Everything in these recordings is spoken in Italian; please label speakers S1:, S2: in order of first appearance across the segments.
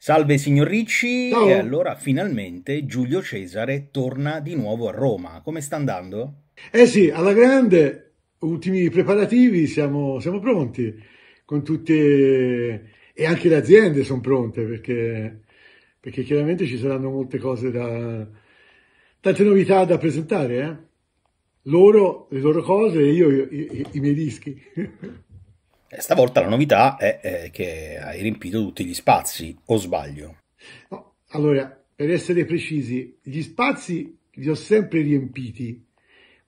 S1: Salve signor Ricci, Ciao. e allora finalmente Giulio Cesare torna di nuovo a Roma. Come sta andando? Eh sì, alla grande, ultimi
S2: preparativi, siamo, siamo pronti con tutte e anche le aziende sono pronte perché, perché chiaramente ci saranno molte cose da tante novità da presentare, eh? loro le loro cose e io, io, io i miei dischi.
S1: Stavolta la novità è, è che hai riempito tutti gli spazi, o sbaglio?
S2: No, allora, per essere precisi, gli spazi li ho sempre riempiti.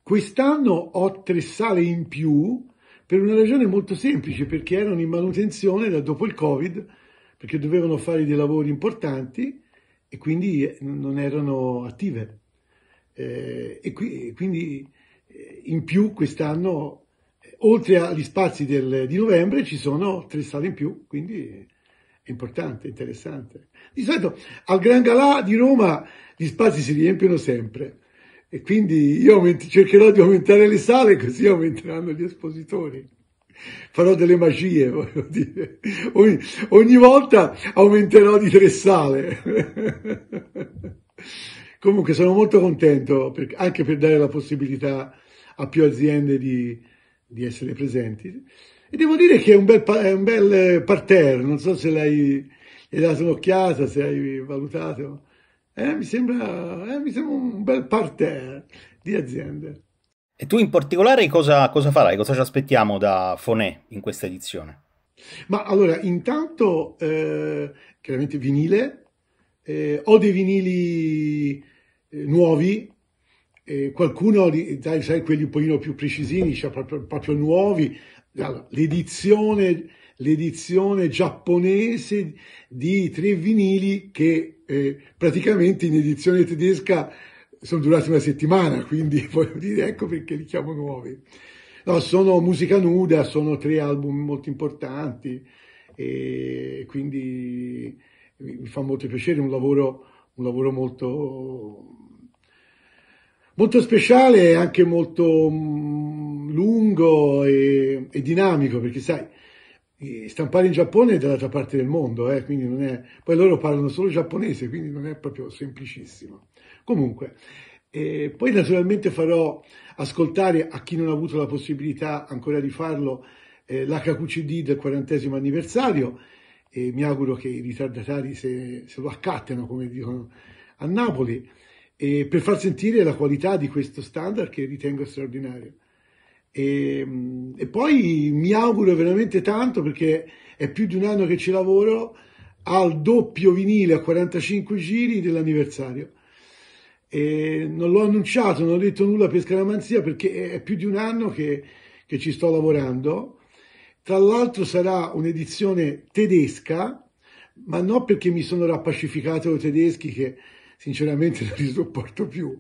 S2: Quest'anno ho tre sale in più per una ragione molto semplice, perché erano in manutenzione da dopo il Covid, perché dovevano fare dei lavori importanti e quindi eh, non erano attive. Eh, e, qui, e quindi eh, in più quest'anno oltre agli spazi del, di novembre ci sono tre sale in più, quindi è importante, interessante. Di solito al Gran Galà di Roma gli spazi si riempiono sempre e quindi io aumenti, cercherò di aumentare le sale così aumenteranno gli espositori. Farò delle magie, voglio dire. Ogni, ogni volta aumenterò di tre sale. Comunque sono molto contento per, anche per dare la possibilità a più aziende di, di essere presenti. E devo dire che è un bel, è un bel eh, parterre, non so se l'hai, dato un'occhiata, se hai valutato. Eh, mi, sembra, eh, mi, sembra, un
S1: bel parterre di aziende. E tu in particolare cosa, cosa farai? Cosa ci aspettiamo da Fonè in questa edizione?
S2: Ma allora, intanto, eh, chiaramente vinile, ho eh, dei vinili eh, nuovi, eh, qualcuno, dai, sai, quelli un pochino più precisini, cioè proprio, proprio nuovi, l'edizione, l'edizione, giapponese di tre vinili che eh, praticamente in edizione tedesca sono durati una settimana, quindi voglio dire, ecco perché li chiamo nuovi. No, sono musica nuda, sono tre album molto importanti e quindi mi fa molto piacere, un lavoro, un lavoro molto Molto speciale e anche molto mm, lungo e, e, dinamico, perché sai, stampare in Giappone è dall'altra parte del mondo, eh, quindi non è... poi loro parlano solo giapponese, quindi non è proprio semplicissimo. Comunque, eh, poi naturalmente farò ascoltare a chi non ha avuto la possibilità ancora di farlo eh, l'HQCD del 40 anniversario e mi auguro che i ritardatari se, se lo accattano, come dicono a Napoli e per far sentire la qualità di questo standard che ritengo straordinario. E, e, poi mi auguro veramente tanto perché è più di un anno che ci lavoro al doppio vinile a 45 giri dell'anniversario. E non l'ho annunciato, non ho detto nulla per scaramanzia perché è più di un anno che, che ci sto lavorando. Tra l'altro sarà un'edizione tedesca, ma non perché mi sono rappacificato con i tedeschi che sinceramente non li sopporto più,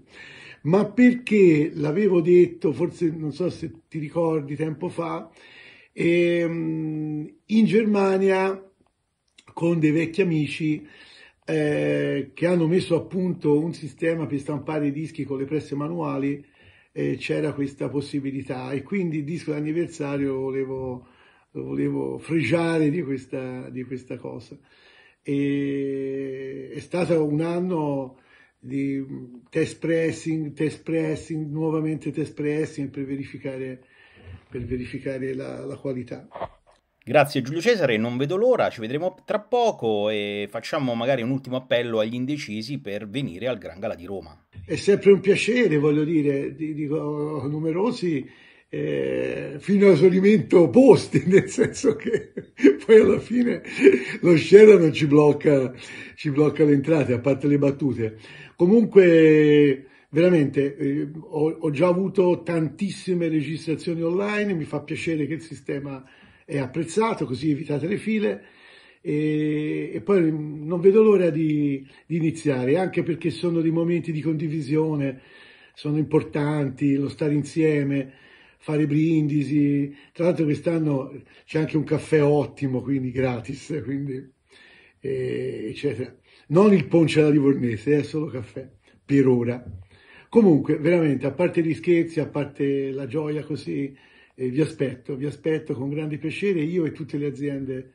S2: ma perché l'avevo detto, forse non so se ti ricordi tempo fa, ehm, in Germania con dei vecchi amici eh, che hanno messo a punto un sistema per stampare i dischi con le presse manuali, eh, c'era questa possibilità e quindi il disco d'anniversario volevo, volevo fregiare di questa, di questa cosa e è stato un anno di test pressing, test pressing, nuovamente test pressing per verificare, per verificare la, la qualità.
S1: Grazie Giulio Cesare, non vedo l'ora, ci vedremo tra poco e facciamo magari un ultimo appello agli indecisi per venire al Gran Gala di Roma. È sempre
S2: un piacere, voglio dire, dico numerosi eh, fino all'esaurimento opposti, nel senso che poi alla fine lo non ci blocca, ci blocca le entrate, a parte le battute. Comunque, veramente, eh, ho, ho, già avuto tantissime registrazioni online, mi fa piacere che il sistema è apprezzato, così evitate le file. E, e poi non vedo l'ora di, di iniziare, anche perché sono dei momenti di condivisione, sono importanti, lo stare insieme, fare brindisi. Tra l'altro quest'anno c'è anche un caffè ottimo, quindi gratis, quindi, eh, eccetera. Non il ponce alla livornese, è eh, solo caffè, per ora. Comunque, veramente, a parte gli scherzi, a parte la gioia così, eh, vi aspetto, vi aspetto con grande piacere io e tutte le aziende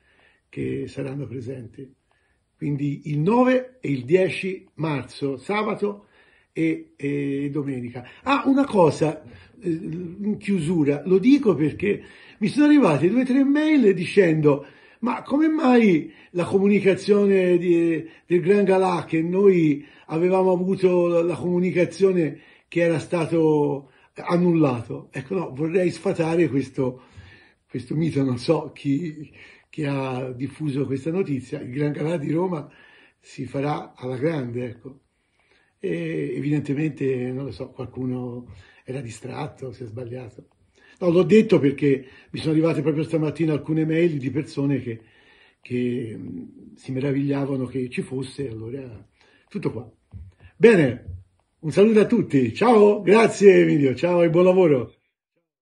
S2: che saranno presenti. Quindi il 9 e il 10 marzo, sabato, e, e domenica. Ah, una cosa eh, in chiusura, lo dico perché mi sono arrivate due o tre mail dicendo ma come mai la comunicazione di, del Gran Galà che noi avevamo avuto la, la comunicazione che era stato annullato? Ecco, no, vorrei sfatare questo, questo mito, non so chi, chi, ha diffuso questa notizia, il Gran Galà di Roma si farà alla grande, ecco e evidentemente, non lo so, qualcuno era distratto, si è sbagliato. No, l'ho detto perché mi sono arrivate proprio stamattina alcune mail di persone che, che si meravigliavano che ci fosse, allora tutto qua. Bene, un saluto a tutti, ciao, grazie Emilio, ciao e buon lavoro.